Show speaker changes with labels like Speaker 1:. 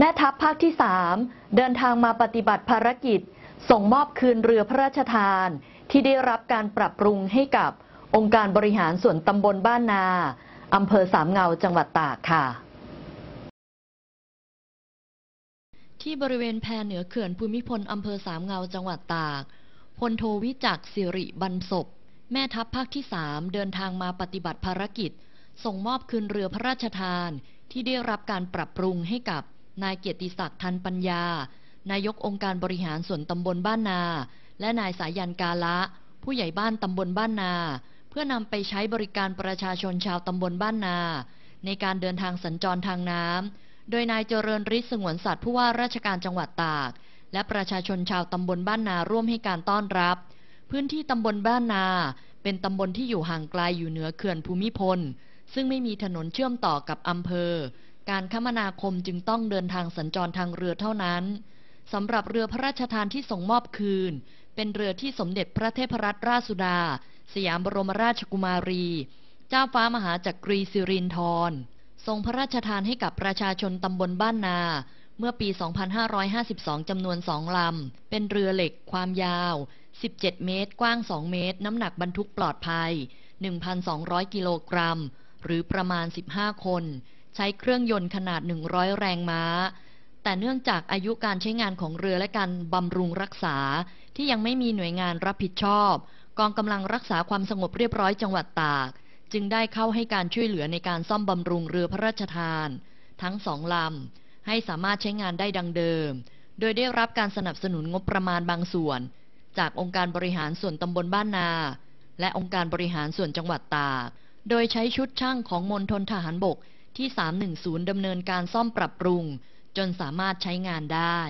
Speaker 1: แม่ทัพภาคที่3เดินทางมาปฏิบัติภารกิจ ส่งมอบคืนเรือพระราชทาน ที่ได้รับการปรับปรุงให้กับองค์การบริหารส่วนตำบลบ้านนาอำเภอสามเงาจังหวัดตากค่ะ ที่บริเวณแพเหนือเขื่อนภูมิพลอำเภอสามเงาจังหวัดตากพลโทวิจักสิริบรรศพแม่ทัพภาคที่สามเดินทางมาปฏิบัติภารกิจ ส่งมอบคืนเรือพระราชทานที่ได้รับการปรับปรุงให้กับนายเกียรติศักดิ์ทันปัญญา นายกองค์การบริหารส่วนตำบลบ้านนา และนายสายันกาละ ผู้ใหญ่บ้านตำบลบ้านนา เพื่อนำไปใช้บริการประชาชนชาวตำบลบ้านนา ในการเดินทางสัญจรทางน้ำโดยนายเจริญฤทธิ์สงวนสัตว์ผู้ว่าราชการจังหวัดตาก และประชาชนชาวตำบลบ้านนาร่วมให้การต้อนรับ พื้นที่ตำบลบ้านนาเป็นตำบลที่อยู่ห่างไกลอยู่เหนือเขื่อนภูมิพลซึ่งไม่มีถนนเชื่อมต่อกับอำเภอการคมนาคมจึงต้องเดินทางสัญจรทางเรือเท่านั้น สำหรับเรือพระราชทานที่ส่งมอบคืน เป็นเรือที่สมเด็จพระเทพรัตนราชสุดา สยามบรมราชกุมารี เจ้าฟ้ามหาจักรีสิรินธร ทรงพระราชทานให้กับประชาชนตำบลบ้านนา เมื่อปี 2552 จำนวนสองลำ เป็นเรือเหล็กความยาว 17 เมตร กว้าง 2 เมตร น้ำหนักบรรทุกปลอดภัย 1,200 กิโลกรัม หรือประมาณ 15 คนช้เครื่องยนต์ขนาด 100 แรงม้า แต่เนื่องจากอายุการใช้งานของเรือและการบำรุงรักษาที่ยังไม่มีหน่วยงานรับผิดชอบ กองกำลังรักษาความสงบเรียบร้อยจังหวัดตาก จึงได้เข้าให้การช่วยเหลือในการซ่อมบำรุงเรือพระราชทาน ทั้งสองลำให้สามารถใช้งานได้ดังเดิม โดยได้รับการสนับสนุนงบประมาณบางส่วน จากองค์การบริหารส่วนตำบลบ้านนา และองค์การบริหารส่วนจังหวัดตาก โดยใช้ชุดช่างของมณฑลทหารบกที่ 310 ดำเนินการซ่อมปรับปรุง จนสามารถใช้งานได้